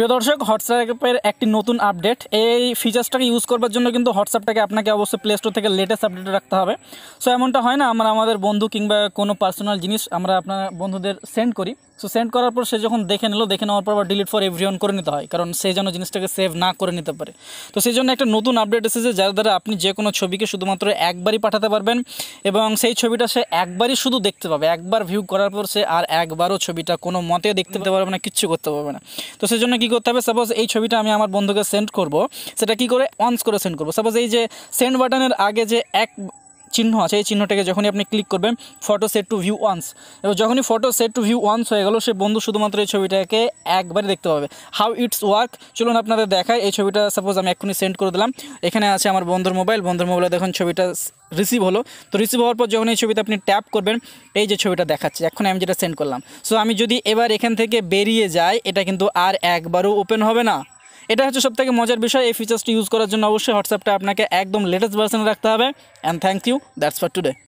প্রিয় দর্শক হোয়াটসঅ্যাপের একটি নতুন আপডেট এই ফিচার্সটাকে ইউজ করবার জন্য কিন্তু হোয়াটসঅ্যাপটাকে আপনাকে অবশ্যই প্লে স্টোর থেকে লেটেস্ট আপডেট রাখতে হবে সো এমনটা হয় না আমরা আমাদের বন্ধু কিংবা কোনো পার্সোনাল জিনিস আমরা আপনার বন্ধুদের সেন্ড করি সো সেন্ড করার পর সে যখন দেখে নিল দেখে নেওয়ার পর আবার ডিলিট ফর এভরি করে নিতে হয় কারণ সে যেন জিনিসটাকে সেভ না করে নিতে পারে তো সেই জন্য একটা নতুন আপডেট এসেছে যার দ্বারা আপনি যে কোনো ছবিকে শুধুমাত্র একবারই পাঠাতে পারবেন এবং সেই ছবিটা সে একবারই শুধু দেখতে পাবে একবার ভিউ করার পর সে আর একবারও ছবিটা কোনো মতে দেখতে পেতে পারবে না কিচ্ছু করতে পারবে না তো সেই জন্য কি করতে হবে সাপোজ এই ছবিটা আমি আমার বন্ধুকে সেন্ড করব সেটা কি করে অনস করে সেন্ড করব সাপোজ এই যে সেন্ড বাটনের আগে যে এক চিহ্ন আছে এই চিহ্নটাকে যখনই আপনি ক্লিক করবেন photo set to view once এবার যখনই photo set to view once হয়ে গেল সে বন্ধু শুধুমাত্র এই ছবিটাকে একবারে দেখতে পাবে হাউ ইটস ওয়ার্ক চলুন আপনাদের দেখায় এই ছবিটা সাপোজ আমি এক্ষুনি সেন্ড করে দিলাম এখানে আছে আমার বন্ধুর মোবাইল বন্ধুর মোবাইলে দেখুন ছবিটা রিসিভ হলো তো রিসিভ হওয়ার পর যখন এই ছবিতে আপনি ট্যাপ করবেন এই যে ছবিটা দেখাচ্ছে এখন আমি যেটা সেন্ড করলাম সো আমি যদি এবার এখান থেকে বেরিয়ে যাই এটা কিন্তু আর একবারও ওপেন হবে না এটা হচ্ছে সব থেকে মজার বিষয় এই ফিচার্সটি ইউজ করার জন্য অবশ্যই হোয়াটসঅ্যাপটা আপনাকে একদম লেটেস্ট ভার্সনে রাখতে হবে and thank you that's for today